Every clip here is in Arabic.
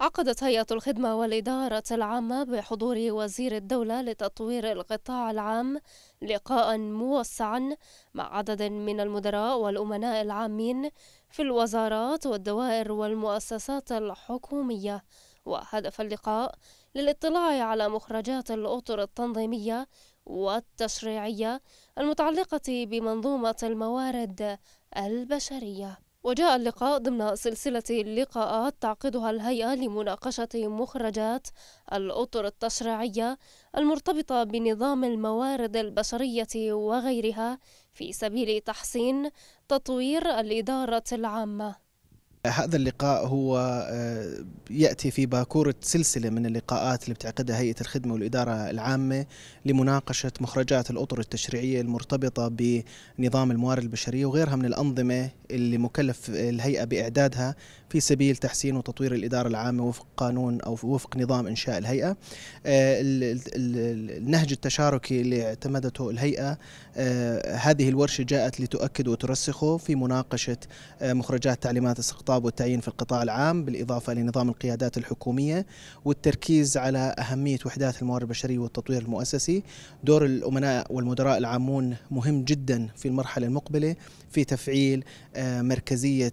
عقدت هيئة الخدمة والإدارة العامة بحضور وزير الدولة لتطوير القطاع العام لقاء موسعا مع عدد من المدراء والأمناء العامين في الوزارات والدوائر والمؤسسات الحكومية وهدف اللقاء للاطلاع على مخرجات الأطر التنظيمية والتشريعية المتعلقة بمنظومة الموارد البشرية وجاء اللقاء ضمن سلسلة لقاءات تعقدها الهيئة لمناقشة مخرجات الأطر التشريعية المرتبطة بنظام الموارد البشرية وغيرها في سبيل تحسين تطوير الإدارة العامة هذا اللقاء هو آه، ياتي في باكوره سلسله من اللقاءات اللي بتعقدها هيئه الخدمه والاداره العامه لمناقشه مخرجات الاطر التشريعيه المرتبطه بنظام الموارد البشريه وغيرها من الانظمه اللي مكلف الهيئه باعدادها في سبيل تحسين وتطوير الإدارة العامة وفق قانون أو وفق نظام إنشاء الهيئة آه، النهج التشاركي اللي اعتمدته الهيئة آه، هذه الورشة جاءت لتؤكد وترسخه في مناقشة آه، مخرجات تعليمات استقطاب والتعيين في القطاع العام بالإضافة لنظام القيادات الحكومية والتركيز على أهمية وحدات الموارد البشرية والتطوير المؤسسي دور الأمناء والمدراء العامون مهم جدا في المرحلة المقبلة في تفعيل مركزية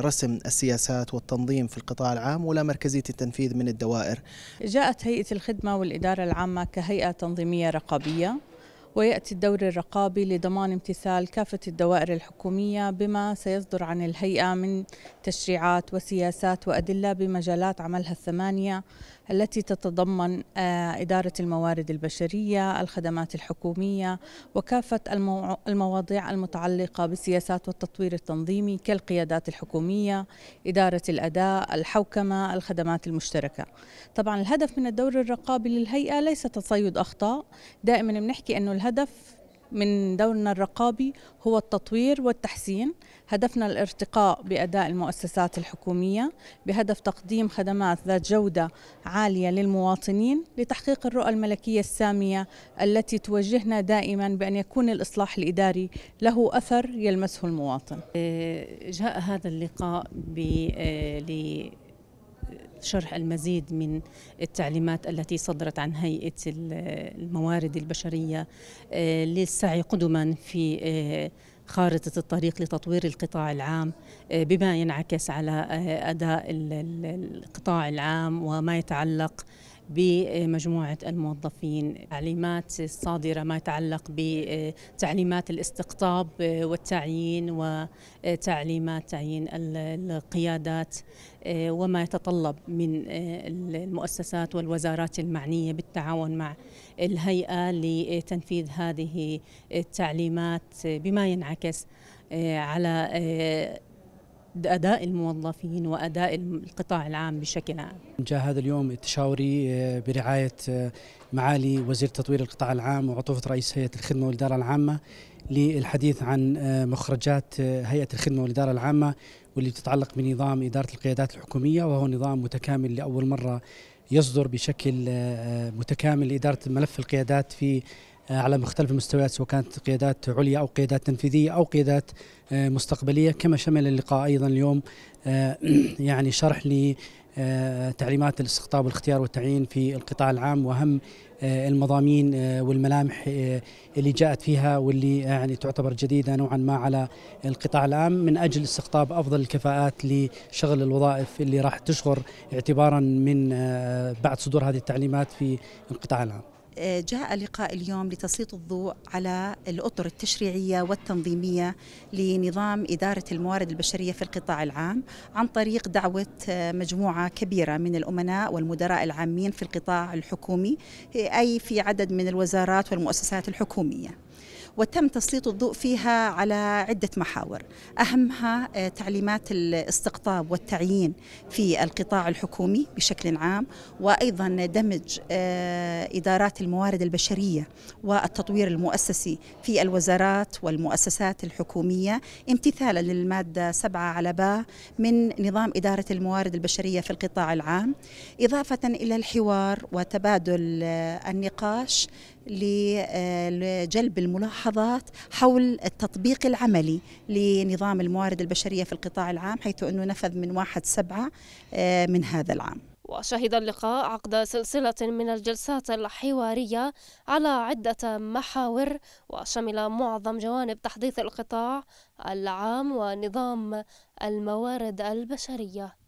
رسم السياسات المؤسسات والتنظيم في القطاع العام ولا مركزية التنفيذ من الدوائر جاءت هيئة الخدمة والإدارة العامة كهيئة تنظيمية رقابية ويأتي الدور الرقابي لضمان امتثال كافة الدوائر الحكومية بما سيصدر عن الهيئة من تشريعات وسياسات وأدلة بمجالات عملها الثمانية التي تتضمن آه، إدارة الموارد البشرية، الخدمات الحكومية وكافة المواضيع المتعلقة بالسياسات والتطوير التنظيمي كالقيادات الحكومية، إدارة الأداء، الحوكمة، الخدمات المشتركة. طبعا الهدف من الدور الرقابي للهيئة ليس تصيد أخطاء، دائما بنحكي أنه الهدف من دورنا الرقابي هو التطوير والتحسين هدفنا الارتقاء بأداء المؤسسات الحكومية بهدف تقديم خدمات ذات جودة عالية للمواطنين لتحقيق الرؤى الملكية السامية التي توجهنا دائما بأن يكون الإصلاح الإداري له أثر يلمسه المواطن إيه، جاء هذا اللقاء إيه، شرح المزيد من التعليمات التي صدرت عن هيئة الموارد البشرية آه، للسعي قدما في آه، خارطة الطريق لتطوير القطاع العام آه، بما ينعكس على أداء القطاع العام وما يتعلق بمجموعة الموظفين تعليمات الصادرة ما يتعلق بتعليمات الاستقطاب والتعيين وتعليمات تعيين القيادات وما يتطلب من المؤسسات والوزارات المعنية بالتعاون مع الهيئة لتنفيذ هذه التعليمات بما ينعكس على اداء الموظفين واداء القطاع العام بشكل عام. جاء هذا اليوم التشاوري آه، برعايه آه، معالي وزير تطوير القطاع العام وعطوفه رئيس هيئه الخدمه والاداره العامه للحديث عن آه، مخرجات هيئه الخدمه والاداره العامه واللي تتعلق بنظام اداره القيادات الحكوميه وهو نظام متكامل لاول مره يصدر بشكل متكامل لاداره ملف القيادات في آه، على مختلف المستويات سواء كانت قيادات عليا او قيادات تنفيذيه او قيادات آه، مستقبليه كما شمل اللقاء ايضا اليوم آه، يعني شرح ل تعليمات الاستقطاب والاختيار والتعيين في القطاع العام واهم المضامين والملامح اللي جاءت فيها واللي يعني تعتبر جديده نوعا ما على القطاع العام من اجل استقطاب افضل الكفاءات لشغل الوظائف اللي راح تشغر اعتبارا من بعد صدور هذه التعليمات في القطاع العام. جاء لقاء اليوم لتسليط الضوء على الأطر التشريعية والتنظيمية لنظام إدارة الموارد البشرية في القطاع العام عن طريق دعوة آه، مجموعة كبيرة من الأمناء والمدراء العامين في القطاع الحكومي أي في عدد من الوزارات والمؤسسات الحكومية. وتم تسليط الضوء فيها على عدة محاور أهمها آه، تعليمات الاستقطاب والتعيين في القطاع الحكومي بشكل عام وأيضا دمج آه، إدارات الموارد البشرية والتطوير المؤسسي في الوزارات والمؤسسات الحكومية امتثالا للمادة 7 على با من نظام إدارة الموارد البشرية في القطاع العام إضافة إلى الحوار وتبادل آه، النقاش لجلب الملاحظات حول التطبيق العملي لنظام الموارد البشرية في القطاع العام حيث أنه نفذ من 1 سبعة آه، من هذا العام وشهد اللقاء عقد سلسلة من الجلسات الحوارية على عدة محاور وشمل معظم جوانب تحديث القطاع العام ونظام الموارد البشرية